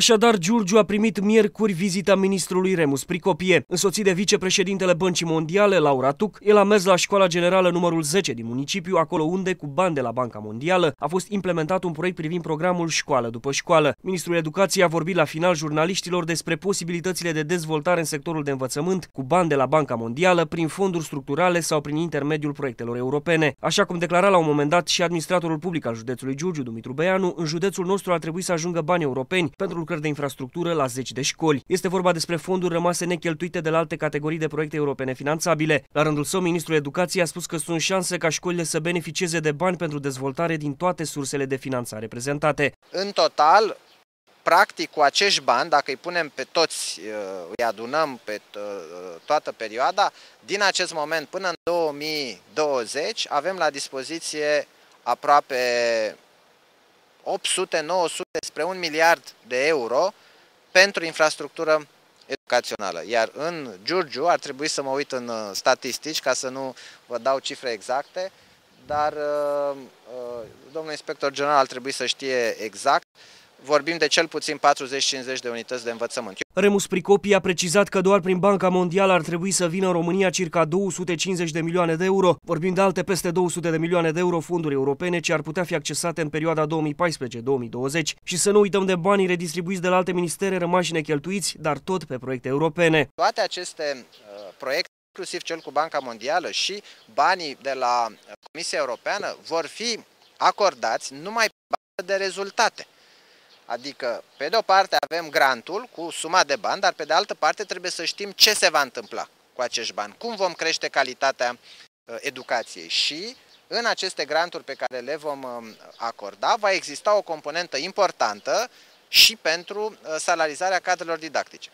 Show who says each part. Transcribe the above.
Speaker 1: Așadar, Giurgiu a primit miercuri vizita ministrului Remus Pricopie. Însoțit de vicepreședintele Băncii Mondiale, Laura Tuc, el a mers la școala generală numărul 10 din municipiu, acolo unde, cu bani de la Banca Mondială, a fost implementat un proiect privind programul Școală după școală. Ministrul Educației a vorbit la final jurnaliștilor despre posibilitățile de dezvoltare în sectorul de învățământ cu bani de la Banca Mondială, prin fonduri structurale sau prin intermediul proiectelor europene. Așa cum declara la un moment dat și administratorul public al județului Giurgiu, Dumitru Beianu, în județul nostru ar trebui să ajungă bani europeni pentru lucrări de infrastructură la zeci de școli. Este vorba despre fonduri rămase necheltuite de la alte categorii de proiecte europene finanțabile. La rândul său, ministrul educației a spus că sunt șanse ca școlile să beneficieze de bani pentru dezvoltare din toate sursele de finanțare prezentate. În total,
Speaker 2: practic cu acești bani, dacă îi punem pe toți, uh, îi adunăm pe uh, toată perioada, din acest moment până în 2020 avem la dispoziție aproape 800-900 spre 1 miliard de euro pentru infrastructură educațională. Iar în Giurgiu ar trebui să mă uit în uh, statistici ca să nu vă dau cifre exacte, dar uh, uh, domnul inspector general ar trebui să știe exact vorbim de cel puțin 40-50 de unități de învățământ.
Speaker 1: Remus Pricopi a precizat că doar prin Banca Mondială ar trebui să vină în România circa 250 de milioane de euro, vorbim de alte peste 200 de milioane de euro fonduri europene ce ar putea fi accesate în perioada 2014-2020 și să nu uităm de banii redistribuiți de la alte ministere rămași necheltuiți, dar tot pe proiecte europene.
Speaker 2: Toate aceste uh, proiecte inclusiv cel cu Banca Mondială și banii de la uh, Comisia Europeană vor fi acordați numai pe de rezultate. Adică, pe de o parte avem grantul cu suma de bani, dar pe de altă parte trebuie să știm ce se va întâmpla cu acești bani, cum vom crește calitatea uh, educației și în aceste granturi pe care le vom uh, acorda va exista o componentă importantă și pentru uh, salarizarea cadrelor didactice.